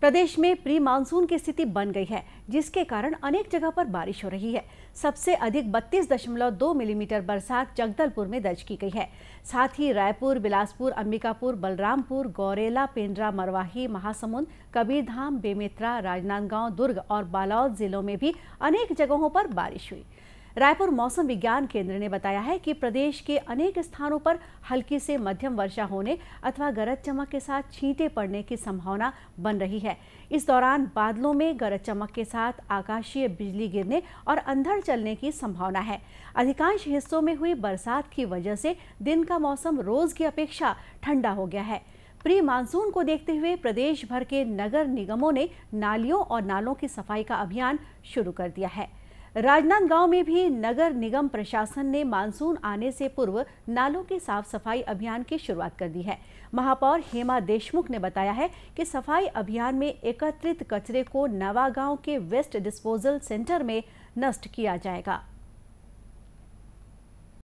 प्रदेश में pre monsoon की स्थिति बन गई है जिसके कारण अनेक जगह पर बारिश हो रही है सबसे अधिक 32.2 मिलीमीटर बरसात जगदलपुर में दर्ज की गई है साथ ही रायपुर बिलासपुर अंबिकापुर बलरामपुर गौरेला पेंड्रा मरवाही महासमुंद कबीरधाम बेमेतरा राजनांदगांव दुर्ग और बालौद जिलों में भी अनेक जगहों पर बारिश हुई रायपुर मौसम विज्ञान केंद्र ने बताया है कि प्रदेश के अनेक स्थानों पर हल्की से मध्यम वर्षा होने अथवा गरज चमक के साथ छींटे पड़ने की संभावना बन रही है इस दौरान बादलों में गरज चमक के साथ आकाशीय बिजली गिरने और अंधड़ चलने की संभावना है अधिकांश हिस्सों में हुई बरसात की वजह से दिन का मौसम रोज की अपेक्षा ठंडा हो गया है प्री मानसून को देखते हुए प्रदेश भर के नगर निगमों ने नालियों और नालों की सफाई का अभियान शुरू कर दिया है राजनांदगांव में भी नगर निगम प्रशासन ने मानसून आने से पूर्व नालों की साफ सफाई अभियान की शुरुआत कर दी है महापौर हेमा देशमुख ने बताया है कि सफाई अभियान में एकत्रित कचरे को नवागांव के वेस्ट डिस्पोजल सेंटर में नष्ट किया जाएगा